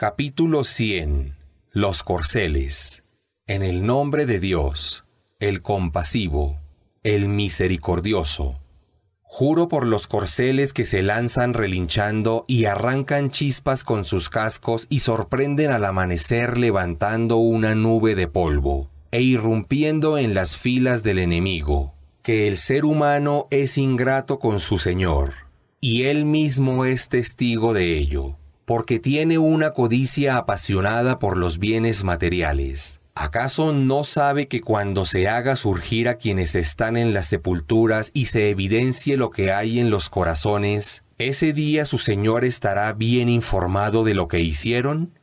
Capítulo 100. Los corceles. En el nombre de Dios, el compasivo, el misericordioso. Juro por los corceles que se lanzan relinchando y arrancan chispas con sus cascos y sorprenden al amanecer levantando una nube de polvo e irrumpiendo en las filas del enemigo, que el ser humano es ingrato con su Señor, y él mismo es testigo de ello porque tiene una codicia apasionada por los bienes materiales. ¿Acaso no sabe que cuando se haga surgir a quienes están en las sepulturas y se evidencie lo que hay en los corazones, ese día su Señor estará bien informado de lo que hicieron?